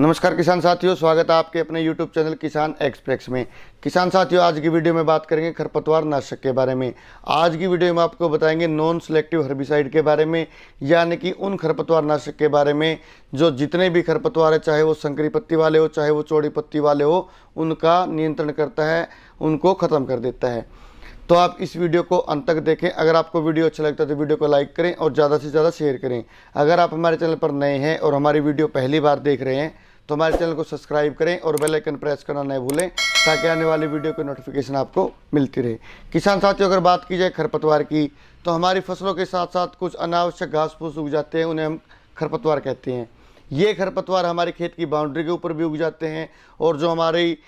नमस्कार किसान साथियों स्वागत है आपके अपने YouTube चैनल किसान एक्सप्रेस में किसान साथियों आज की वीडियो में बात करेंगे खरपतवार नाशक के बारे में आज की वीडियो में आपको बताएंगे नॉन सेलेक्टिव हर्बिसाइड के बारे में यानी कि उन खरपतवार नाशक के बारे में जो जितने भी खरपतवार है चाहे वो संकरी पत्ती वाले हो चाहे वो चौड़ी पत्ती वाले हो उनका नियंत्रण करता है उनको ख़त्म कर देता है तो आप इस वीडियो को अंत तक देखें अगर आपको वीडियो अच्छा लगता है तो वीडियो को लाइक करें और ज़्यादा से ज़्यादा शेयर करें अगर आप हमारे चैनल पर नए हैं और हमारी वीडियो पहली बार देख रहे हैं तो हमारे चैनल को सब्सक्राइब करें और बेल आइकन प्रेस करना नहीं भूलें ताकि आने वाली वीडियो की नोटिफिकेशन आपको मिलती रहे किसान साथियों अगर बात की जाए खरपतवार की तो हमारी फसलों के साथ साथ कुछ अनावश्यक घास फूस उग जाते हैं उन्हें हम खरपतवार कहते हैं ये खरपतवार हमारे खेत की बाउंड्री के ऊपर भी उग जाते हैं और जो हमारी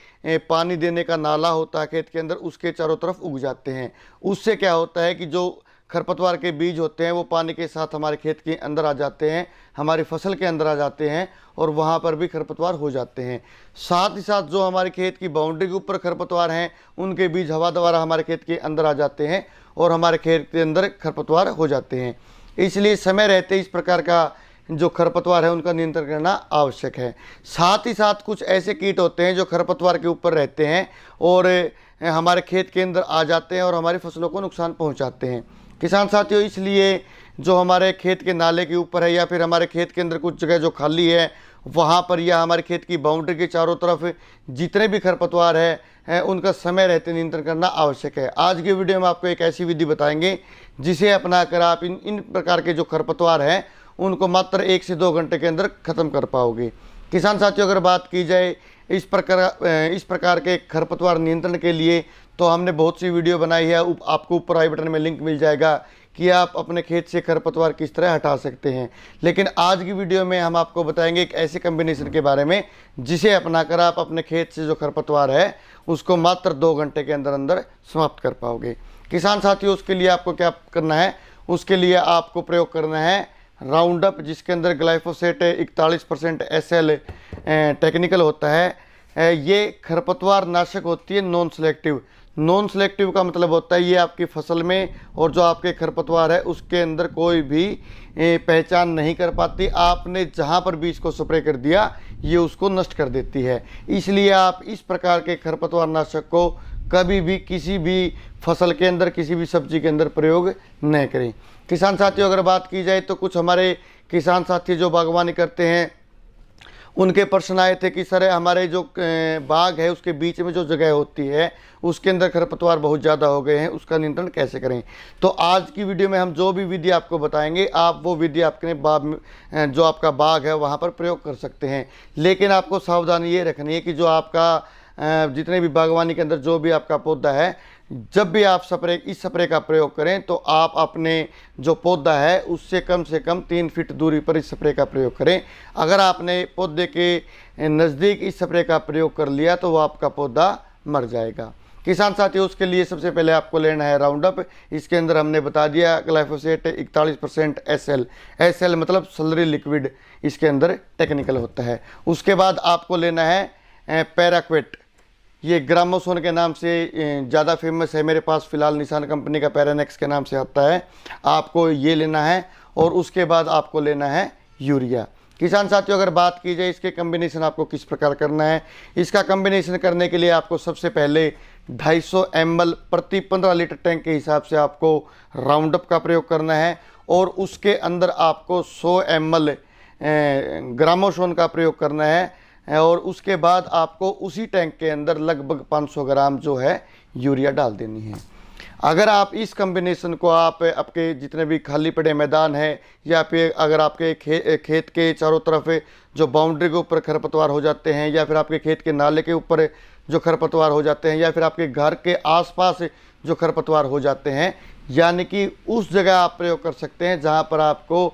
पानी देने का नाला होता है खेत के अंदर उसके चारों तरफ उग जाते हैं उससे क्या होता है कि जो खरपतवार के बीज होते हैं वो पानी के साथ हमारे खेत के अंदर आ जाते हैं हमारी फसल के अंदर आ जाते हैं और वहाँ पर भी खरपतवार हो जाते हैं साथ ही साथ जो हमारे खेत की बाउंड्री के ऊपर खरपतवार हैं उनके बीज हवा द्वारा हमारे खेत के अंदर आ जाते हैं और हमारे खेत के अंदर खरपतवार हो जाते हैं इसलिए समय रहते इस प्रकार का जो खरपतवार है उनका नियंत्रण करना आवश्यक है साथ ही साथ कुछ ऐसे कीट होते हैं जो खरपतवार के ऊपर रहते हैं और हमारे खेत के अंदर आ जाते हैं और हमारी फसलों को नुकसान पहुंचाते हैं किसान साथियों इसलिए जो हमारे खेत के नाले के ऊपर है या फिर हमारे खेत के अंदर कुछ जगह जो खाली है वहाँ पर या हमारे खेत की बाउंड्री के चारों तरफ जितने भी खरपतवार है, है उनका समय रहते नियंत्रण करना आवश्यक है आज के वीडियो में आपको एक ऐसी विधि बताएंगे जिसे अपना कर आप इन इन प्रकार के जो खरपतवार हैं उनको मात्र एक से दो घंटे के अंदर ख़त्म कर पाओगे किसान साथियों अगर बात की जाए इस प्रकार इस प्रकार के खरपतवार नियंत्रण के लिए तो हमने बहुत सी वीडियो बनाई है उप, आपको ऊपर आई बटन में लिंक मिल जाएगा कि आप अपने खेत से खरपतवार किस तरह हटा सकते हैं लेकिन आज की वीडियो में हम आपको बताएंगे एक ऐसे कम्बिनेशन के बारे में जिसे अपनाकर आप अपने खेत से जो खरपतवार है उसको मात्र दो घंटे के अंदर अंदर समाप्त कर पाओगे किसान साथियों उसके लिए आपको क्या करना है उसके लिए आपको प्रयोग करना है राउंडअप जिसके अंदर ग्लाइफोसेट इकतालीस परसेंट एस टेक्निकल होता है ये खरपतवार नाशक होती है नॉन सेलेक्टिव नॉन सेलेक्टिव का मतलब होता है ये आपकी फसल में और जो आपके खरपतवार है उसके अंदर कोई भी पहचान नहीं कर पाती आपने जहाँ पर बीज को स्प्रे कर दिया ये उसको नष्ट कर देती है इसलिए आप इस प्रकार के खरपतवार नाशक को कभी भी किसी भी फसल के अंदर किसी भी सब्जी के अंदर प्रयोग न करें किसान साथियों अगर बात की जाए तो कुछ हमारे किसान साथी जो बागवानी करते हैं उनके प्रश्न आए थे कि सर हमारे जो बाग है उसके बीच में जो जगह होती है उसके अंदर खरपतवार बहुत ज़्यादा हो गए हैं उसका नियंत्रण कैसे करें तो आज की वीडियो में हम जो भी विधि आपको बताएंगे आप वो विधि आपके बाग जो आपका बाग है वहाँ पर प्रयोग कर सकते हैं लेकिन आपको सावधानी ये रखनी है कि जो आपका जितने भी बागवानी के अंदर जो भी आपका पौधा है जब भी आप स्प्रे इस स्प्रे का प्रयोग करें तो आप अपने जो पौधा है उससे कम से कम तीन फीट दूरी पर इस स्प्रे का प्रयोग करें अगर आपने पौधे के नज़दीक इस स्प्रे का प्रयोग कर लिया तो वह आपका पौधा मर जाएगा किसान साथियों उसके लिए सबसे पहले आपको लेना है राउंड अप इसके अंदर हमने बता दिया ग्लाइफोसेट इकतालीस percent S L S L मतलब सलरी लिक्विड इसके अंदर टेक्निकल होता है उसके बाद आपको लेना है पैराक्वेट eh, ये ग्रामोसोन के नाम से ज़्यादा फेमस है मेरे पास फ़िलहाल निशान कंपनी का पैरानेक्स के नाम से आता है आपको ये लेना है और उसके बाद आपको लेना है यूरिया किसान साथियों अगर बात की जाए इसके कम्बिनेशन आपको किस प्रकार करना है इसका कम्बिनेशन करने के लिए आपको सबसे पहले 250 सौ प्रति 15 लीटर टैंक के हिसाब से आपको राउंड अप का प्रयोग करना है और उसके अंदर आपको 100 एम ग्रामोशोन का प्रयोग करना है और उसके बाद आपको उसी टैंक के अंदर लगभग 500 ग्राम जो है यूरिया डाल देनी है अगर आप इस कम्बिनेशन को आप आपके जितने भी खाली पड़े मैदान हैं या फिर अगर आपके खे, खेत के चारों तरफ जो बाउंड्री के ऊपर खरपतवार हो जाते हैं या फिर आपके खेत के नाले के ऊपर जो खरपतवार हो जाते हैं या फिर आपके घर के आसपास जो खरपतवार हो जाते हैं यानी कि उस जगह आप प्रयोग कर सकते हैं जहाँ पर आपको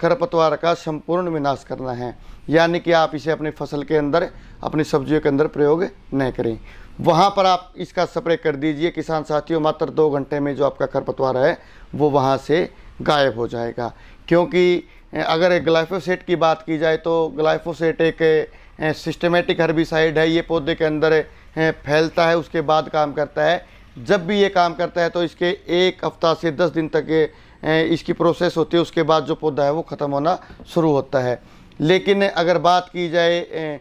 खरपतवार का संपूर्ण विनाश करना है यानी कि आप इसे अपनी फसल के अंदर अपनी सब्जियों के अंदर प्रयोग न करें वहाँ पर आप इसका स्प्रे कर दीजिए किसान साथियों मात्र दो घंटे में जो आपका खरपतवार है वो वहाँ से गायब हो जाएगा क्योंकि अगर ग्लाइफोसेट की बात की जाए तो ग्लाइफोसेट एक सिस्टमेटिक हर्बिसाइड है ये पौधे के अंदर फैलता है उसके बाद काम करता है जब भी ये काम करता है तो इसके एक हफ्ता से दस दिन तक इसकी प्रोसेस होती है उसके बाद जो पौधा है वो ख़त्म होना शुरू होता है लेकिन अगर बात की जाए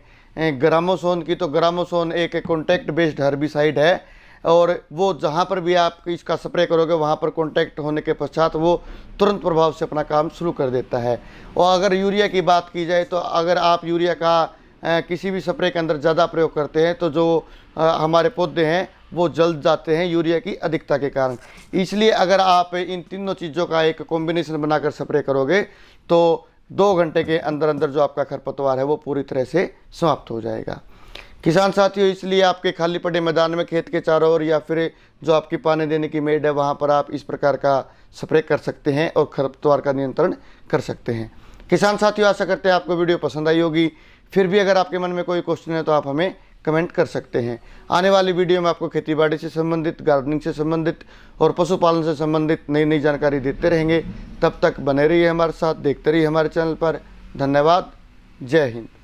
ग्रामोसोन की तो ग्रामोसोन एक कॉन्टैक्ट बेस्ड हर्बिसाइड है और वो जहाँ पर भी आप इसका स्प्रे करोगे वहाँ पर कॉन्टैक्ट होने के पश्चात वो तुरंत प्रभाव से अपना काम शुरू कर देता है और अगर यूरिया की बात की जाए तो अगर आप यूरिया का किसी भी स्प्रे के अंदर ज़्यादा प्रयोग करते हैं तो जो हमारे पौधे हैं वो जल जाते हैं यूरिया की अधिकता के कारण इसलिए अगर आप इन तीनों चीज़ों का एक कॉम्बिनेशन बनाकर स्प्रे करोगे तो दो घंटे के अंदर अंदर जो आपका खरपतवार है वो पूरी तरह से समाप्त हो जाएगा किसान साथियों इसलिए आपके खाली पड़े मैदान में खेत के चारों ओर या फिर जो आपकी पानी देने की मेड है वहाँ पर आप इस प्रकार का स्प्रे कर सकते हैं और खरपतवार का नियंत्रण कर सकते हैं किसान साथियों आशा करते हैं आपको वीडियो पसंद आई होगी फिर भी अगर आपके मन में कोई क्वेश्चन है तो आप हमें कमेंट कर सकते हैं आने वाली वीडियो में आपको खेतीबाड़ी से संबंधित गार्डनिंग से संबंधित और पशुपालन से संबंधित नई नई जानकारी देते रहेंगे तब तक बने रहिए हमारे साथ देखते रहिए हमारे चैनल पर धन्यवाद जय हिंद